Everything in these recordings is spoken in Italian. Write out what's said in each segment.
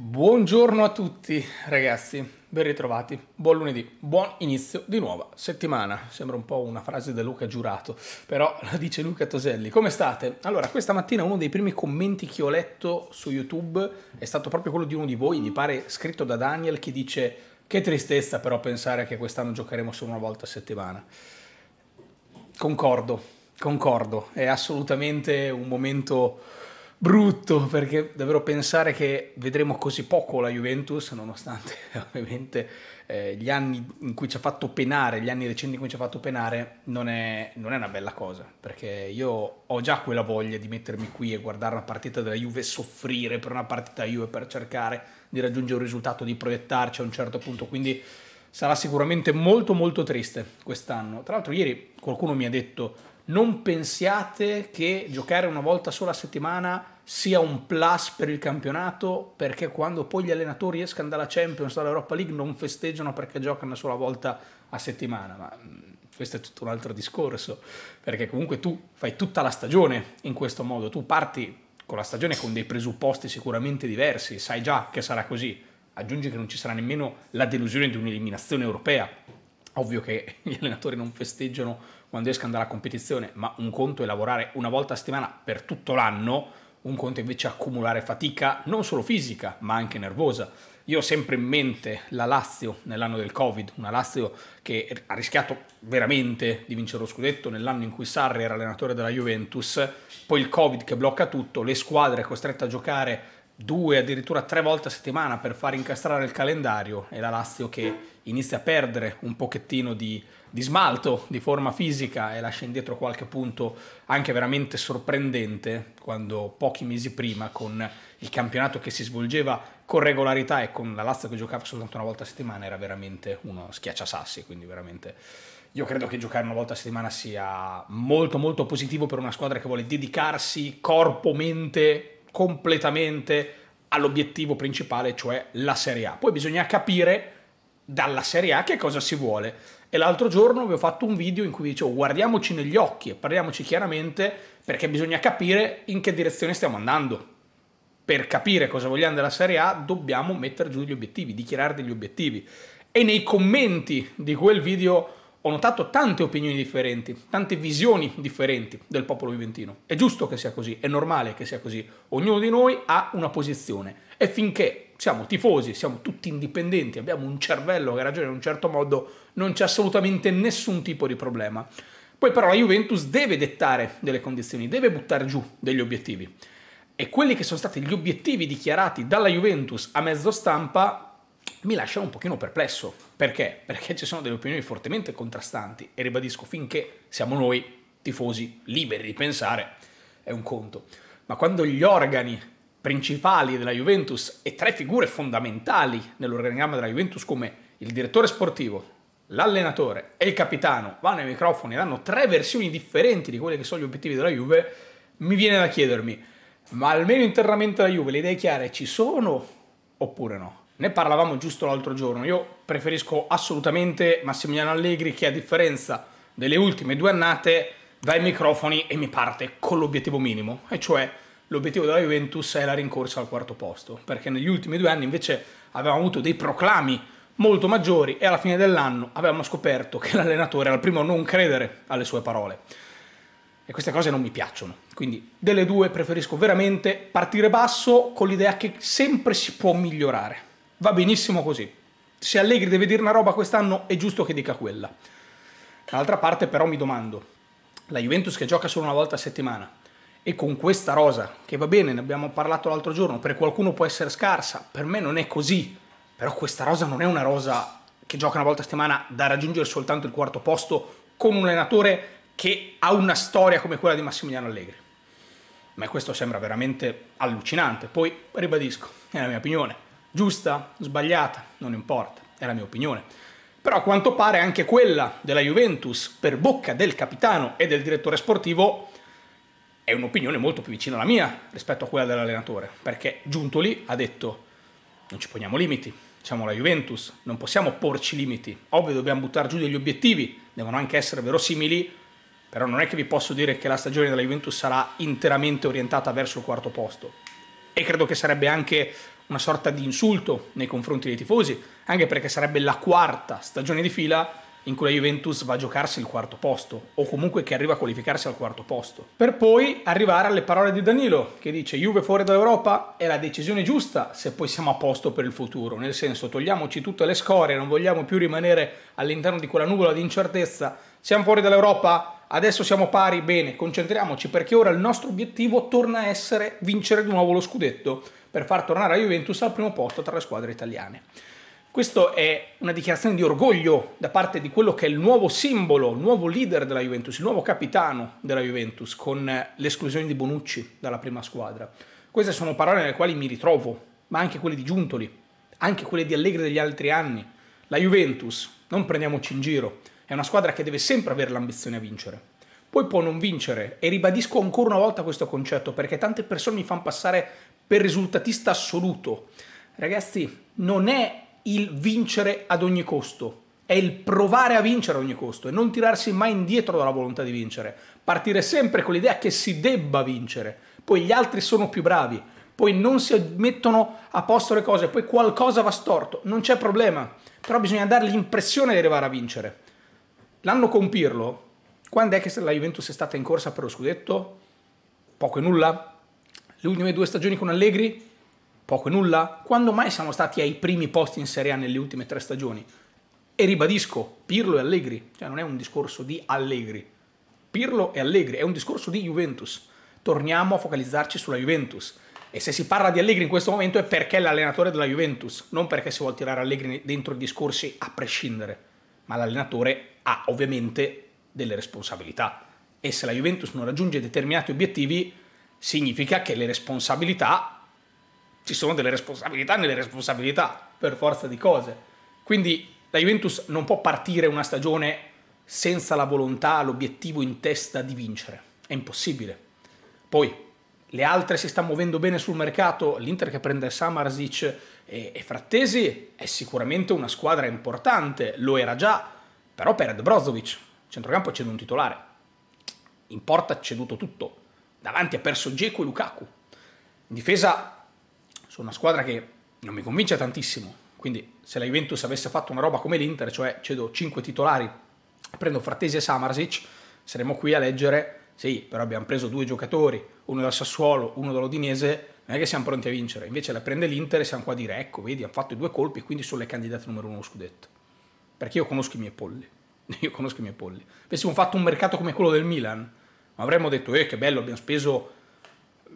Buongiorno a tutti ragazzi, ben ritrovati, buon lunedì, buon inizio di nuova settimana. Sembra un po' una frase da Luca Giurato, però la dice Luca Toselli. Come state? Allora, questa mattina uno dei primi commenti che ho letto su YouTube è stato proprio quello di uno di voi, mi pare scritto da Daniel, che dice che tristezza però pensare che quest'anno giocheremo solo una volta a settimana. Concordo, concordo, è assolutamente un momento brutto perché davvero pensare che vedremo così poco la Juventus nonostante ovviamente eh, gli anni in cui ci ha fatto penare, gli anni recenti in cui ci ha fatto penare non è, non è, una bella cosa perché io ho già quella voglia di mettermi qui e guardare una partita della Juve soffrire per una partita Juve per cercare di raggiungere un risultato, di proiettarci a un certo punto quindi sarà sicuramente molto molto triste quest'anno tra l'altro ieri qualcuno mi ha detto non pensiate che giocare una volta sola a settimana sia un plus per il campionato perché quando poi gli allenatori escano dalla Champions, dall'Europa League non festeggiano perché giocano una sola volta a settimana, ma mm, questo è tutto un altro discorso perché comunque tu fai tutta la stagione in questo modo, tu parti con la stagione con dei presupposti sicuramente diversi, sai già che sarà così, aggiungi che non ci sarà nemmeno la delusione di un'eliminazione europea, ovvio che gli allenatori non festeggiano quando esca dalla competizione, ma un conto è lavorare una volta a settimana per tutto l'anno, un conto è invece accumulare fatica non solo fisica, ma anche nervosa. Io ho sempre in mente la Lazio nell'anno del Covid, una Lazio che ha rischiato veramente di vincere lo scudetto nell'anno in cui Sarri era allenatore della Juventus, poi il Covid che blocca tutto, le squadre costrette a giocare due, addirittura tre volte a settimana per far incastrare il calendario e la Lazio che inizia a perdere un pochettino di, di smalto, di forma fisica e lascia indietro qualche punto anche veramente sorprendente quando pochi mesi prima con il campionato che si svolgeva con regolarità e con la Lazio che giocava soltanto una volta a settimana era veramente uno schiacciasassi, quindi veramente io credo che giocare una volta a settimana sia molto molto positivo per una squadra che vuole dedicarsi corpo, mente completamente all'obiettivo principale, cioè la Serie A. Poi bisogna capire dalla Serie A che cosa si vuole. E l'altro giorno vi ho fatto un video in cui dicevo guardiamoci negli occhi e parliamoci chiaramente perché bisogna capire in che direzione stiamo andando. Per capire cosa vogliamo della Serie A dobbiamo mettere giù degli obiettivi, dichiarare degli obiettivi. E nei commenti di quel video ho notato tante opinioni differenti, tante visioni differenti del popolo viventino. È giusto che sia così, è normale che sia così. Ognuno di noi ha una posizione e finché siamo tifosi, siamo tutti indipendenti, abbiamo un cervello che ragiona in un certo modo, non c'è assolutamente nessun tipo di problema. Poi però la Juventus deve dettare delle condizioni, deve buttare giù degli obiettivi. E quelli che sono stati gli obiettivi dichiarati dalla Juventus a mezzo stampa mi lascia un pochino perplesso. Perché? Perché ci sono delle opinioni fortemente contrastanti e ribadisco, finché siamo noi, tifosi, liberi di pensare, è un conto. Ma quando gli organi principali della Juventus e tre figure fondamentali nell'organigramma della Juventus come il direttore sportivo, l'allenatore e il capitano vanno ai microfoni e danno tre versioni differenti di quelli che sono gli obiettivi della Juve, mi viene da chiedermi, ma almeno internamente la Juve le idee chiare ci sono oppure no? Ne parlavamo giusto l'altro giorno. Io preferisco assolutamente Massimiliano Allegri che a differenza delle ultime due annate dà i microfoni e mi parte con l'obiettivo minimo, e cioè l'obiettivo della Juventus è la rincorsa al quarto posto, perché negli ultimi due anni invece avevamo avuto dei proclami molto maggiori e alla fine dell'anno avevamo scoperto che l'allenatore era il primo a non credere alle sue parole. E queste cose non mi piacciono. Quindi delle due preferisco veramente partire basso con l'idea che sempre si può migliorare va benissimo così. Se Allegri deve dire una roba quest'anno è giusto che dica quella. D'altra parte però mi domando, la Juventus che gioca solo una volta a settimana e con questa rosa, che va bene, ne abbiamo parlato l'altro giorno, per qualcuno può essere scarsa, per me non è così, però questa rosa non è una rosa che gioca una volta a settimana da raggiungere soltanto il quarto posto con un allenatore che ha una storia come quella di Massimiliano Allegri. Ma questo sembra veramente allucinante. Poi ribadisco, è la mia opinione Giusta, sbagliata, non importa, è la mia opinione. Però a quanto pare anche quella della Juventus, per bocca del capitano e del direttore sportivo, è un'opinione molto più vicina alla mia rispetto a quella dell'allenatore, perché giunto lì ha detto non ci poniamo limiti, siamo la Juventus, non possiamo porci limiti, ovvio dobbiamo buttare giù degli obiettivi, devono anche essere verosimili, però non è che vi posso dire che la stagione della Juventus sarà interamente orientata verso il quarto posto e credo che sarebbe anche una sorta di insulto nei confronti dei tifosi, anche perché sarebbe la quarta stagione di fila in cui la Juventus va a giocarsi il quarto posto, o comunque che arriva a qualificarsi al quarto posto. Per poi arrivare alle parole di Danilo, che dice Juve fuori dall'Europa è la decisione giusta se poi siamo a posto per il futuro, nel senso togliamoci tutte le scorie, non vogliamo più rimanere all'interno di quella nuvola di incertezza, siamo fuori dall'Europa, adesso siamo pari, bene, concentriamoci perché ora il nostro obiettivo torna a essere vincere di nuovo lo scudetto per far tornare la Juventus al primo posto tra le squadre italiane. Questa è una dichiarazione di orgoglio da parte di quello che è il nuovo simbolo, il nuovo leader della Juventus, il nuovo capitano della Juventus, con l'esclusione di Bonucci dalla prima squadra. Queste sono parole nelle quali mi ritrovo, ma anche quelle di Giuntoli, anche quelle di Allegri degli altri anni. La Juventus, non prendiamoci in giro, è una squadra che deve sempre avere l'ambizione a vincere. Poi può non vincere e ribadisco ancora una volta questo concetto perché tante persone mi fanno passare per risultatista assoluto. Ragazzi, non è il vincere ad ogni costo, è il provare a vincere ad ogni costo e non tirarsi mai indietro dalla volontà di vincere. Partire sempre con l'idea che si debba vincere, poi gli altri sono più bravi, poi non si mettono a posto le cose, poi qualcosa va storto, non c'è problema, però bisogna dare l'impressione di arrivare a vincere. L'anno compirlo, quando è che la Juventus è stata in corsa per lo scudetto? Poco e nulla, le ultime due stagioni con Allegri? Poco e nulla? Quando mai siamo stati ai primi posti in Serie A nelle ultime tre stagioni? E ribadisco, Pirlo e Allegri, cioè non è un discorso di Allegri. Pirlo e Allegri è un discorso di Juventus. Torniamo a focalizzarci sulla Juventus. E se si parla di Allegri in questo momento è perché è l'allenatore della Juventus, non perché si vuole tirare Allegri dentro i discorsi a prescindere. Ma l'allenatore ha ovviamente delle responsabilità. E se la Juventus non raggiunge determinati obiettivi, significa che le responsabilità, ci sono delle responsabilità nelle responsabilità, per forza di cose. Quindi la Juventus non può partire una stagione senza la volontà, l'obiettivo in testa di vincere. È impossibile. Poi le altre si stanno muovendo bene sul mercato, l'Inter che prende Samarzic e, e, Frattesi è sicuramente una squadra importante, lo era già, però perde Brozovic, centrocampo c'è un titolare, in porta ceduto tutto, Davanti ha perso Dzeko e Lukaku. In difesa sono una squadra che non mi convince tantissimo. Quindi se la Juventus avesse fatto una roba come l'Inter, cioè cedo 5 titolari, prendo Frattesi e Samarsic, saremmo qui a leggere, sì, però abbiamo preso due giocatori, uno dal Sassuolo, uno dall'Odinese, non è che siamo pronti a vincere. Invece la prende l'Inter e siamo qua a dire, ecco, vedi, hanno fatto i due colpi e quindi sono le candidate numero uno allo scudetto. Perché io conosco i miei polli. Io conosco i miei polli. Avessimo fatto un mercato come quello del Milan, ma avremmo detto eh, che bello, abbiamo speso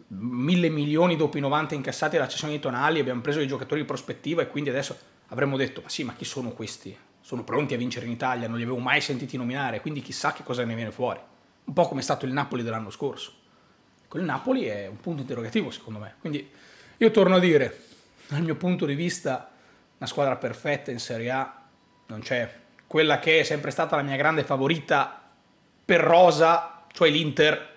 mille milioni dopo i 90 incassati alla cessione di Tonali, abbiamo preso i giocatori di prospettiva e quindi adesso avremmo detto ma sì, ma chi sono questi? Sono pronti a vincere in Italia, non li avevo mai sentiti nominare, quindi chissà che cosa ne viene fuori. Un po' come è stato il Napoli dell'anno scorso. Ecco, il Napoli è un punto interrogativo secondo me. Quindi io torno a dire, dal mio punto di vista, una squadra perfetta in Serie A non c'è. Quella che è sempre stata la mia grande favorita per Rosa cioè l'Inter,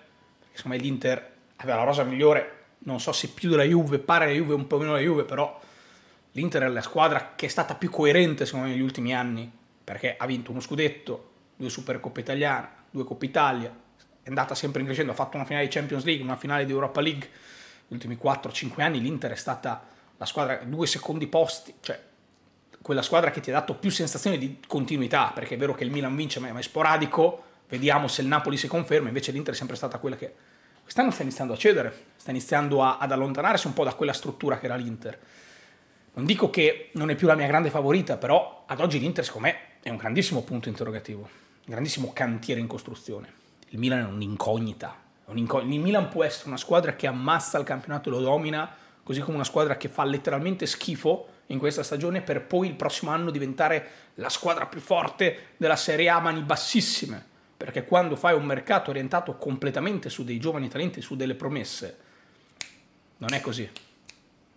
secondo me l'Inter aveva la rosa migliore, non so se più della Juve, pare la Juve, un po' meno la Juve, però l'Inter è la squadra che è stata più coerente secondo me negli ultimi anni, perché ha vinto uno scudetto, due Supercoppe italiane, due Coppa Italia, è andata sempre in crescendo, ha fatto una finale di Champions League, una finale di Europa League, negli ultimi 4-5 anni l'Inter è stata la squadra due secondi posti, cioè quella squadra che ti ha dato più sensazione di continuità, perché è vero che il Milan vince, ma è sporadico, vediamo se il Napoli si conferma, invece l'Inter è sempre stata quella che quest'anno sta iniziando a cedere, sta iniziando a, ad allontanarsi un po' da quella struttura che era l'Inter. Non dico che non è più la mia grande favorita, però ad oggi l'Inter secondo me è un grandissimo punto interrogativo, un grandissimo cantiere in costruzione. Il Milan è un'incognita, il Milan può essere una squadra che ammassa il campionato e lo domina, così come una squadra che fa letteralmente schifo in questa stagione per poi il prossimo anno diventare la squadra più forte della Serie A mani bassissime perché quando fai un mercato orientato completamente su dei giovani talenti, su delle promesse, non è così.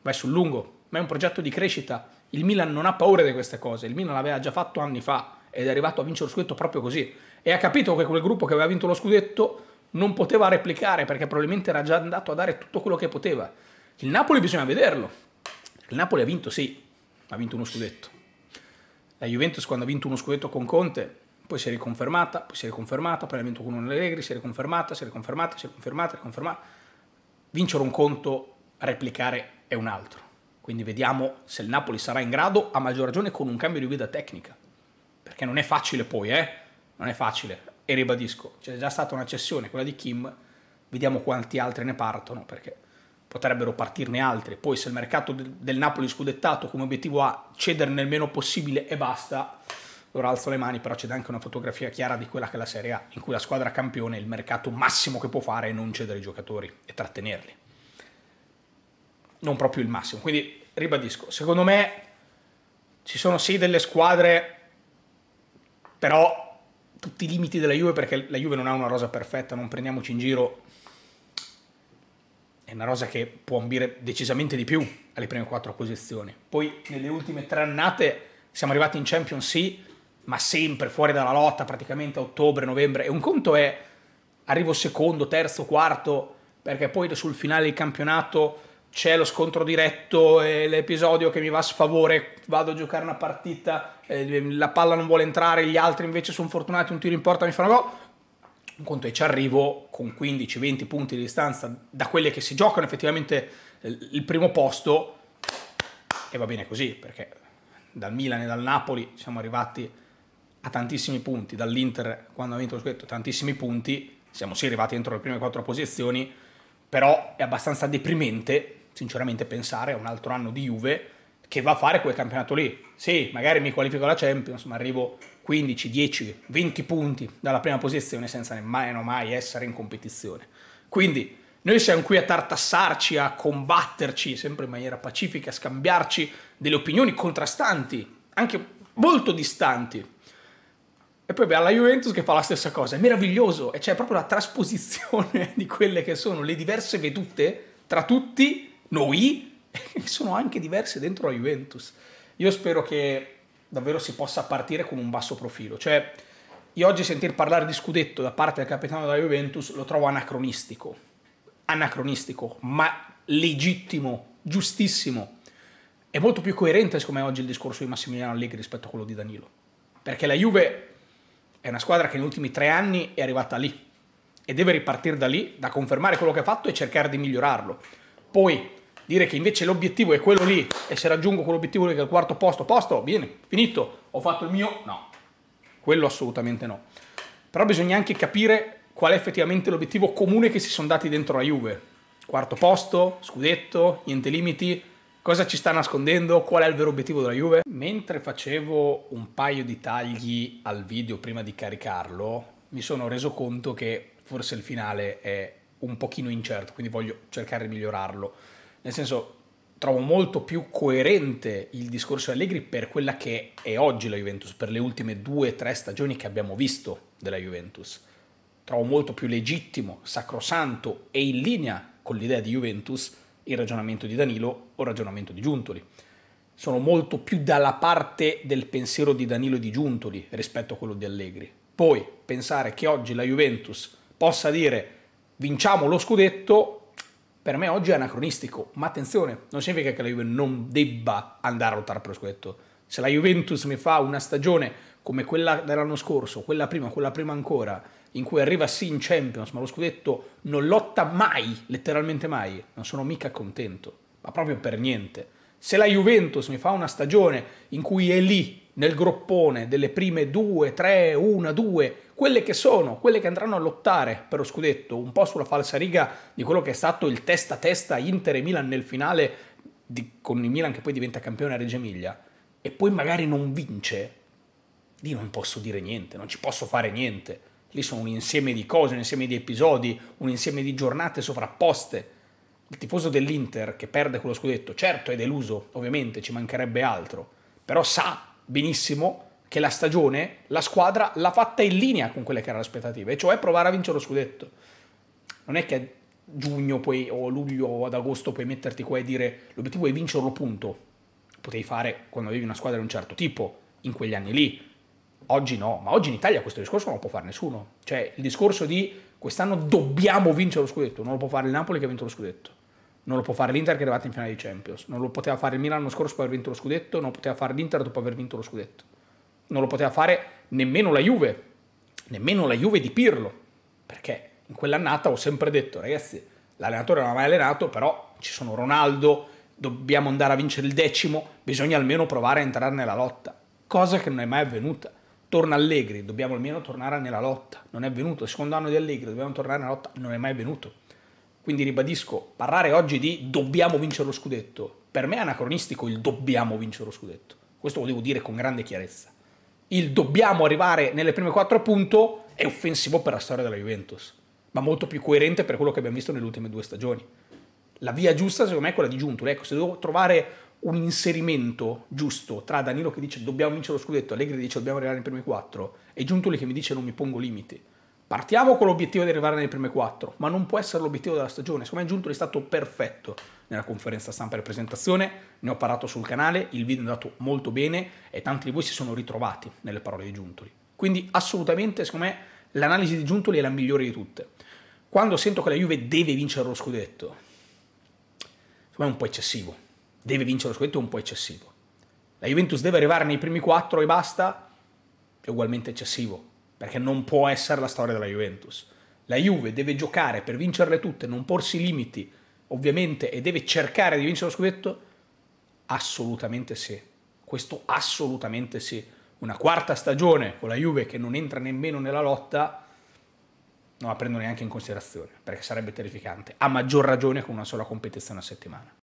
Vai sul lungo, ma è un progetto di crescita. Il Milan non ha paura di queste cose, il Milan l'aveva già fatto anni fa ed è arrivato a vincere lo scudetto proprio così. E ha capito che quel gruppo che aveva vinto lo scudetto non poteva replicare perché probabilmente era già andato a dare tutto quello che poteva. Il Napoli bisogna vederlo. Il Napoli ha vinto, sì, ha vinto uno scudetto. La Juventus quando ha vinto uno scudetto con Conte poi si è riconfermata, poi si è riconfermata, poi l'ha con un Allegri, si è riconfermata, si è riconfermata, si è riconfermata, si è riconfermata. Vincere un conto, replicare è un altro. Quindi vediamo se il Napoli sarà in grado, a maggior ragione con un cambio di guida tecnica. Perché non è facile poi, eh? Non è facile. E ribadisco, c'è già stata una cessione, quella di Kim, vediamo quanti altri ne partono, perché potrebbero partirne altri. Poi se il mercato del Napoli scudettato come obiettivo ha cederne il meno possibile e basta, allora alzo le mani, però c'è anche una fotografia chiara di quella che è la Serie A, in cui la squadra campione il mercato massimo che può fare è non cedere i giocatori e trattenerli. Non proprio il massimo. Quindi ribadisco, secondo me ci sono sì delle squadre, però tutti i limiti della Juve perché la Juve non ha una rosa perfetta, non prendiamoci in giro. È una rosa che può ambire decisamente di più alle prime quattro posizioni. Poi nelle ultime tre annate siamo arrivati in Champions sì, ma sempre fuori dalla lotta praticamente a ottobre, novembre. E un conto è arrivo secondo, terzo, quarto, perché poi sul finale del campionato c'è lo scontro diretto e l'episodio che mi va a sfavore, vado a giocare una partita, eh, la palla non vuole entrare, gli altri invece sono fortunati, un tiro in porta mi fanno gol. Un conto è ci arrivo con 15-20 punti di distanza da quelle che si giocano effettivamente eh, il primo posto e va bene così perché dal Milan e dal Napoli siamo arrivati a tantissimi punti dall'Inter quando ha vinto lo scudetto, tantissimi punti, siamo sì arrivati entro le prime quattro posizioni, però è abbastanza deprimente, sinceramente, pensare a un altro anno di Juve che va a fare quel campionato lì. Sì, magari mi qualifico alla Champions, ma arrivo 15, 10, 20 punti dalla prima posizione senza nemmeno mai essere in competizione. Quindi noi siamo qui a tartassarci, a combatterci sempre in maniera pacifica, a scambiarci delle opinioni contrastanti, anche molto distanti, e poi abbiamo la Juventus che fa la stessa cosa, è meraviglioso, e c'è proprio la trasposizione di quelle che sono le diverse vedute tra tutti noi, che sono anche diverse dentro la Juventus. Io spero che davvero si possa partire con un basso profilo, cioè io oggi sentir parlare di scudetto da parte del capitano della Juventus lo trovo anacronistico, anacronistico, ma legittimo, giustissimo. È molto più coerente, secondo me, oggi il discorso di Massimiliano Allegri rispetto a quello di Danilo. Perché la Juve è una squadra che negli ultimi tre anni è arrivata lì e deve ripartire da lì, da confermare quello che ha fatto e cercare di migliorarlo. Poi dire che invece l'obiettivo è quello lì e se raggiungo quell'obiettivo lì che è il quarto posto, posto, bene, finito, ho fatto il mio, no. Quello assolutamente no. Però bisogna anche capire qual è effettivamente l'obiettivo comune che si sono dati dentro la Juve. Quarto posto, scudetto, niente limiti, cosa ci sta nascondendo, qual è il vero obiettivo della Juve. Mentre facevo un paio di tagli al video prima di caricarlo, mi sono reso conto che forse il finale è un pochino incerto, quindi voglio cercare di migliorarlo. Nel senso, trovo molto più coerente il discorso di Allegri per quella che è oggi la Juventus, per le ultime due o tre stagioni che abbiamo visto della Juventus. Trovo molto più legittimo, sacrosanto e in linea con l'idea di Juventus il ragionamento di Danilo o il ragionamento di Giuntoli. Sono molto più dalla parte del pensiero di Danilo e di Giuntoli rispetto a quello di Allegri. Poi pensare che oggi la Juventus possa dire vinciamo lo scudetto, per me oggi è anacronistico. Ma attenzione, non significa che la Juventus non debba andare a lottare per lo scudetto. Se la Juventus mi fa una stagione come quella dell'anno scorso, quella prima, quella prima ancora, in cui arriva sì in Champions, ma lo scudetto non lotta mai, letteralmente mai, non sono mica contento, ma proprio per niente. Se la Juventus mi fa una stagione in cui è lì, nel groppone, delle prime due, tre, una, due, quelle che sono, quelle che andranno a lottare per lo scudetto, un po' sulla falsariga di quello che è stato il testa a testa Inter e Milan nel finale di, con il Milan che poi diventa campione a Reggio Emilia, e poi magari non vince, lì non posso dire niente, non ci posso fare niente Lì sono un insieme di cose, un insieme di episodi, un insieme di giornate sovrapposte. Il tifoso dell'Inter che perde quello scudetto, certo è deluso, ovviamente ci mancherebbe altro, però sa benissimo che la stagione, la squadra l'ha fatta in linea con quelle che erano le aspettative, e cioè provare a vincere lo scudetto. Non è che a giugno poi, o luglio o ad agosto puoi metterti qua e dire l'obiettivo è vincerlo punto. Potevi fare quando avevi una squadra di un certo tipo in quegli anni lì, Oggi no, ma oggi in Italia questo discorso non lo può fare nessuno. Cioè il discorso di quest'anno dobbiamo vincere lo scudetto, non lo può fare il Napoli che ha vinto lo scudetto. Non lo può fare l'Inter che è arrivato in finale di Champions, non lo poteva fare il Milan l'anno scorso dopo aver vinto lo scudetto, non lo poteva fare l'Inter dopo aver vinto lo scudetto. Non lo poteva fare nemmeno la Juve, nemmeno la Juve di Pirlo, perché in quell'annata ho sempre detto, ragazzi, l'allenatore non ha mai allenato, però ci sono Ronaldo, dobbiamo andare a vincere il decimo, bisogna almeno provare a entrare nella lotta, cosa che non è mai avvenuta torna Allegri, dobbiamo almeno tornare nella lotta, non è venuto, il secondo anno di Allegri, dobbiamo tornare nella lotta, non è mai venuto. Quindi ribadisco, parlare oggi di dobbiamo vincere lo scudetto, per me è anacronistico il dobbiamo vincere lo scudetto, questo lo devo dire con grande chiarezza. Il dobbiamo arrivare nelle prime quattro punto è offensivo per la storia della Juventus, ma molto più coerente per quello che abbiamo visto nelle ultime due stagioni la via giusta secondo me è quella di Giuntoli. Ecco, se devo trovare un inserimento giusto tra Danilo che dice dobbiamo vincere lo scudetto, Allegri che dice dobbiamo arrivare nei primi quattro e Giuntoli che mi dice non mi pongo limiti. Partiamo con l'obiettivo di arrivare nei primi quattro, ma non può essere l'obiettivo della stagione. Secondo me Giuntoli è stato perfetto nella conferenza stampa e presentazione, ne ho parlato sul canale, il video è andato molto bene e tanti di voi si sono ritrovati nelle parole di Giuntoli. Quindi assolutamente, secondo me, l'analisi di Giuntoli è la migliore di tutte. Quando sento che la Juve deve vincere lo scudetto, me è un po' eccessivo. Deve vincere lo scudetto, è un po' eccessivo. La Juventus deve arrivare nei primi quattro e basta, è ugualmente eccessivo, perché non può essere la storia della Juventus. La Juve deve giocare per vincerle tutte, non porsi limiti, ovviamente, e deve cercare di vincere lo scudetto? Assolutamente sì. Questo assolutamente sì. Una quarta stagione con la Juve che non entra nemmeno nella lotta non la prendo neanche in considerazione, perché sarebbe terrificante. A maggior ragione con una sola competizione a settimana.